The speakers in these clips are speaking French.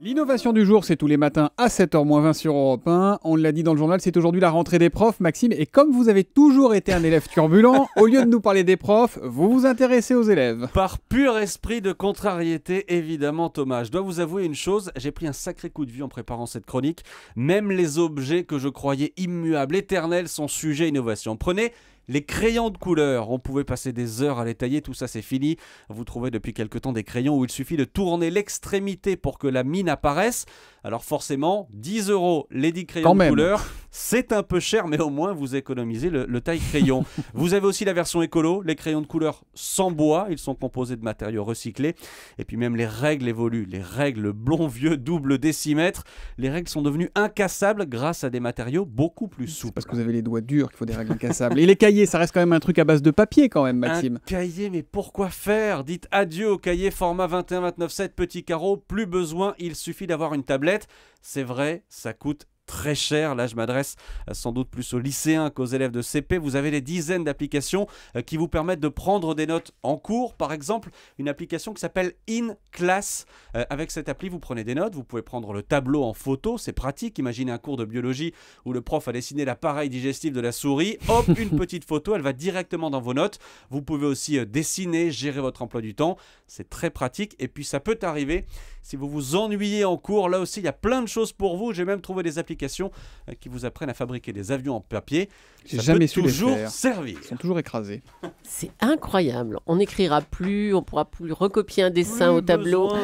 L'innovation du jour, c'est tous les matins à 7h20 sur Europe 1. On l'a dit dans le journal, c'est aujourd'hui la rentrée des profs, Maxime. Et comme vous avez toujours été un élève turbulent, au lieu de nous parler des profs, vous vous intéressez aux élèves. Par pur esprit de contrariété, évidemment, Thomas. Je dois vous avouer une chose, j'ai pris un sacré coup de vue en préparant cette chronique. Même les objets que je croyais immuables, éternels, sont sujets à innovation. Prenez les crayons de couleur, on pouvait passer des heures à les tailler, tout ça c'est fini. Vous trouvez depuis quelque temps des crayons où il suffit de tourner l'extrémité pour que la mine apparaisse. Alors forcément, 10 euros les 10 crayons de couleur, C'est un peu cher, mais au moins vous économisez le, taille-crayon. vous avez aussi la version écolo, les crayons de couleur sans bois, ils sont composés de matériaux recyclés. Et puis même les règles évoluent, les règles blond vieux double décimètre. Les règles sont devenues incassables grâce à des matériaux beaucoup plus souples. Parce que vous avez les doigts durs qu'il faut des règles incassables. Et les cahiers, ça reste quand même un truc à base de papier quand même, Maxime. Un cahier, mais pourquoi faire Dites adieu au cahier format 21, 29, 7, petit carreau. Plus besoin, il suffit d'avoir une tablette. C'est vrai, ça coûte très cher. Là, je m'adresse euh, sans doute plus aux lycéens qu'aux élèves de CP. Vous avez des dizaines d'applications euh, qui vous permettent de prendre des notes en cours. Par exemple, une application qui s'appelle In Class. Euh, avec cette appli, vous prenez des notes, vous pouvez prendre le tableau en photo, c'est pratique. Imaginez un cours de biologie où le prof a dessiné l'appareil digestif de la souris. Hop, une petite photo, elle va directement dans vos notes. Vous pouvez aussi dessiner, gérer votre emploi du temps. C'est très pratique. Et puis, ça peut arriver si vous vous ennuyez en cours. Là aussi, il y a plein de choses pour vous. J'ai même trouvé des applications euh, qui vous apprennent à fabriquer des avions en papier. J'ai jamais peut toujours les Ils sont toujours écrasés. C'est incroyable. On n'écrira plus, on pourra plus recopier un dessin au tableau. à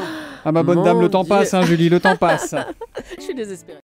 Ah ma bonne dame, le temps passe, hein, Julie, le temps passe. Je suis désespérée.